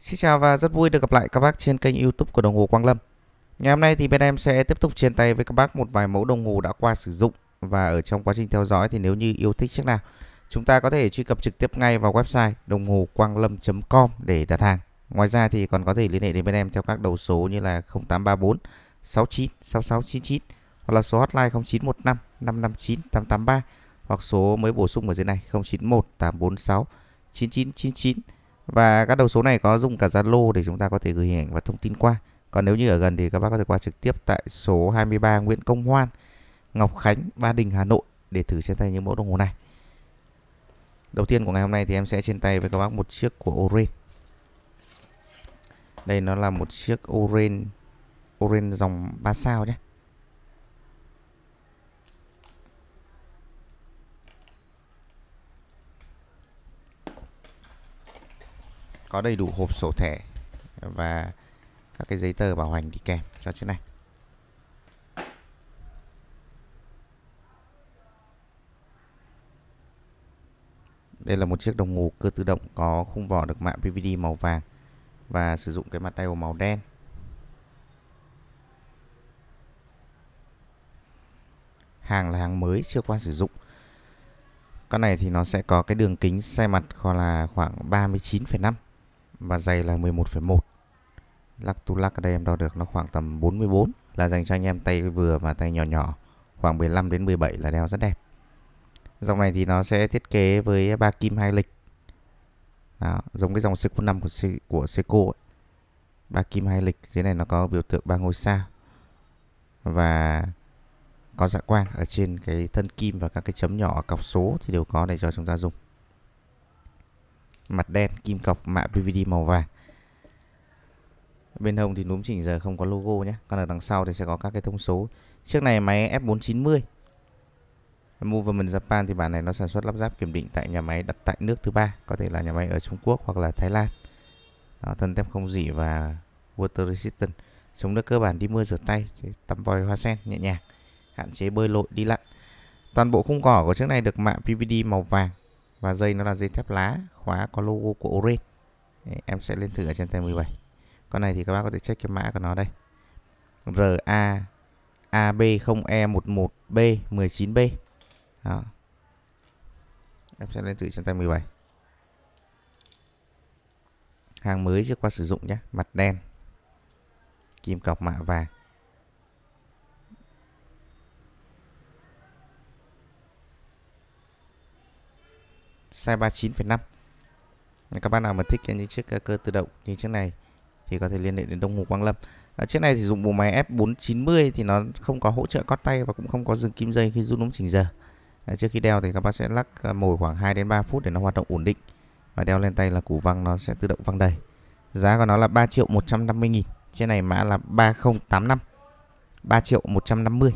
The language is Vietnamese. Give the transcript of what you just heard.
Xin chào và rất vui được gặp lại các bác trên kênh youtube của đồng hồ Quang Lâm Ngày hôm nay thì bên em sẽ tiếp tục trên tay với các bác một vài mẫu đồng hồ đã qua sử dụng Và ở trong quá trình theo dõi thì nếu như yêu thích chiếc nào Chúng ta có thể truy cập trực tiếp ngay vào website đồng hồ quang lâm.com để đặt hàng Ngoài ra thì còn có thể liên hệ đến bên em theo các đầu số như là 0834 69 6699 Hoặc là số hotline 0915 559 883 Hoặc số mới bổ sung ở dưới này 091 846 9999 và các đầu số này có dùng cả Zalo để chúng ta có thể gửi hình ảnh và thông tin qua. Còn nếu như ở gần thì các bác có thể qua trực tiếp tại số 23 Nguyễn Công Hoan, Ngọc Khánh, Ba Đình, Hà Nội để thử trên tay những mẫu đồng hồ này. Đầu tiên của ngày hôm nay thì em sẽ trên tay với các bác một chiếc của Orange. Đây nó là một chiếc Orange Orange dòng 3 sao nhé. có đầy đủ hộp sổ thẻ và các cái giấy tờ bảo hành đi kèm cho chiếc này Đây là một chiếc đồng hồ cơ tự động có khung vỏ được mạ PVD màu vàng và sử dụng cái mặt dial màu đen. Hàng là hàng mới chưa qua sử dụng. Con này thì nó sẽ có cái đường kính xe mặt khoảng là khoảng 39,5 và dày là 11,1 lắc tu lắc ở đây em đo được nó khoảng tầm 44 là dành cho anh em tay vừa và tay nhỏ nhỏ khoảng 15 đến 17 là đeo rất đẹp dòng này thì nó sẽ thiết kế với ba kim hai lịch đó, giống cái dòng Seiko 5 của của Seiko ấy. ba kim hai lịch dưới này nó có biểu tượng ba ngôi sao và có dạ quang ở trên cái thân kim và các cái chấm nhỏ cọc số thì đều có để cho chúng ta dùng mặt đen kim cọc mạ PVD màu vàng bên hông thì núm chỉnh giờ không có logo nhé còn ở đằng sau thì sẽ có các cái thông số chiếc này máy F490 Movement Japan thì bản này nó sản xuất lắp ráp kiểm định tại nhà máy đặt tại nước thứ ba có thể là nhà máy ở Trung Quốc hoặc là Thái Lan đó, thân thép không dỉ và water resistant chống nước cơ bản đi mưa rửa tay tắm vòi hoa sen nhẹ nhàng hạn chế bơi lội đi lặn toàn bộ khung cỏ của chiếc này được mạ PVD màu vàng và dây nó là dây thép lá khóa có logo của Orange em sẽ lên thử ở trên tay 17 con này thì các bác có thể check cái mã của nó đây RA AB0E11B19B e đó em sẽ lên thử trên tay 17 hàng mới chưa qua sử dụng nhé mặt đen kim cọc mạ vàng size 39,5 các bạn nào mà thích những chiếc cơ tự động như chiếc này thì có thể liên hệ đến Đông Hồ Quang Lâm à, chiếc này thì dùng bộ máy F490 thì nó không có hỗ trợ cót tay và cũng không có dừng kim dây khi rút núm chỉnh giờ à, trước khi đeo thì các bạn sẽ lắc ờ, mồi khoảng 2 đến 3 phút để nó hoạt động ổn định và đeo lên tay là củ văng nó sẽ tự động văng đầy giá của nó là 3 triệu 150 nghìn chiếc này mã là 3085 3 triệu 150